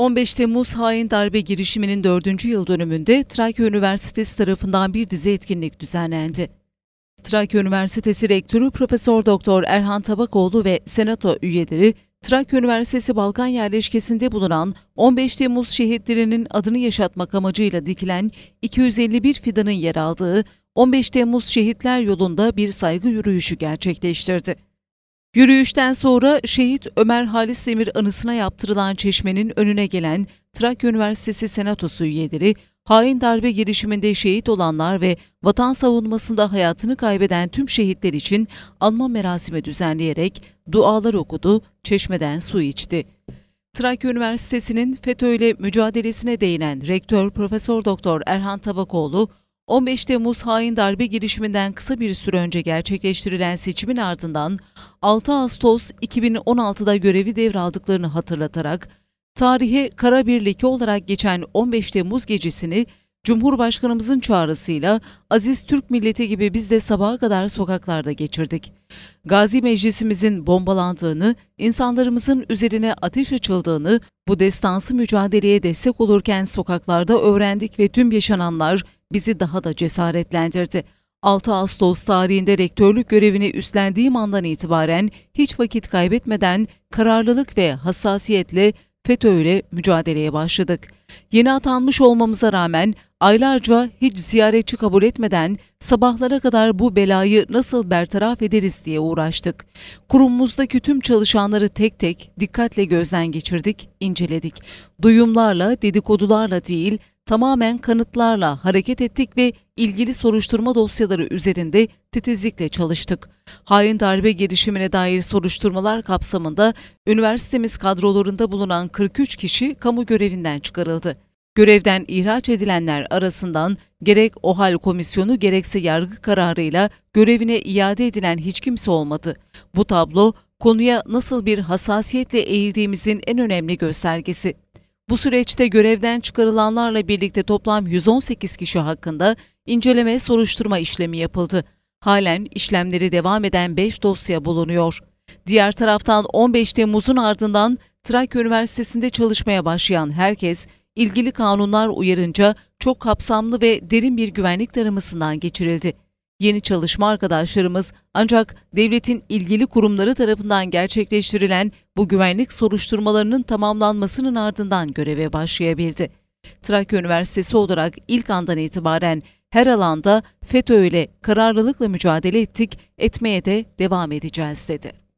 15 Temmuz hain darbe girişiminin 4. yıl dönümünde Trakya Üniversitesi tarafından bir dizi etkinlik düzenlendi. Trakya Üniversitesi Rektörü Profesör Doktor Erhan Tabakoğlu ve Senato üyeleri Trakya Üniversitesi Balkan yerleşkesinde bulunan 15 Temmuz şehitlerinin adını yaşatmak amacıyla dikilen 251 fidanın yer aldığı 15 Temmuz Şehitler Yolu'nda bir saygı yürüyüşü gerçekleştirdi. Yürüyüşten sonra şehit Ömer Halis Demir anısına yaptırılan çeşmenin önüne gelen Trakya Üniversitesi Senatosu üyeleri, hain darbe girişiminde şehit olanlar ve vatan savunmasında hayatını kaybeden tüm şehitler için anma merasimi düzenleyerek dualar okudu, çeşmeden su içti. Trakya Üniversitesi'nin FETÖ ile mücadelesine değinen Rektör Profesör Doktor Erhan Tabakoğlu, 15 Temmuz hain darbe girişiminden kısa bir süre önce gerçekleştirilen seçimin ardından 6 Ağustos 2016'da görevi devraldıklarını hatırlatarak tarihe kara birliki olarak geçen 15 Temmuz gecesini Cumhurbaşkanımızın çağrısıyla aziz Türk milleti gibi biz de sabaha kadar sokaklarda geçirdik. Gazi meclisimizin bombalandığını, insanlarımızın üzerine ateş açıldığını, bu destansı mücadeleye destek olurken sokaklarda öğrendik ve tüm yaşananlar bizi daha da cesaretlendirdi. 6 Ağustos tarihinde rektörlük görevini üstlendiğim andan itibaren hiç vakit kaybetmeden kararlılık ve hassasiyetle FETÖ ile mücadeleye başladık. Yeni atanmış olmamıza rağmen aylarca hiç ziyaretçi kabul etmeden sabahlara kadar bu belayı nasıl bertaraf ederiz diye uğraştık. Kurumumuzdaki tüm çalışanları tek tek dikkatle gözden geçirdik, inceledik. Duyumlarla, dedikodularla değil, tamamen kanıtlarla hareket ettik ve ilgili soruşturma dosyaları üzerinde titizlikle çalıştık. Hain darbe girişimine dair soruşturmalar kapsamında üniversitemiz kadrolarında bulunan 43 kişi kamu görevinden çıkarıldı. Görevden ihraç edilenler arasından gerek OHAL komisyonu gerekse yargı kararıyla görevine iade edilen hiç kimse olmadı. Bu tablo konuya nasıl bir hassasiyetle eğildiğimizin en önemli göstergesi. Bu süreçte görevden çıkarılanlarla birlikte toplam 118 kişi hakkında inceleme soruşturma işlemi yapıldı. Halen işlemleri devam eden 5 dosya bulunuyor. Diğer taraftan 15 Temmuz'un ardından Trakya Üniversitesi'nde çalışmaya başlayan herkes ilgili kanunlar uyarınca çok kapsamlı ve derin bir güvenlik taramasından geçirildi. Yeni çalışma arkadaşlarımız ancak devletin ilgili kurumları tarafından gerçekleştirilen bu güvenlik soruşturmalarının tamamlanmasının ardından göreve başlayabildi. Trakya Üniversitesi olarak ilk andan itibaren her alanda FETÖ ile kararlılıkla mücadele ettik, etmeye de devam edeceğiz dedi.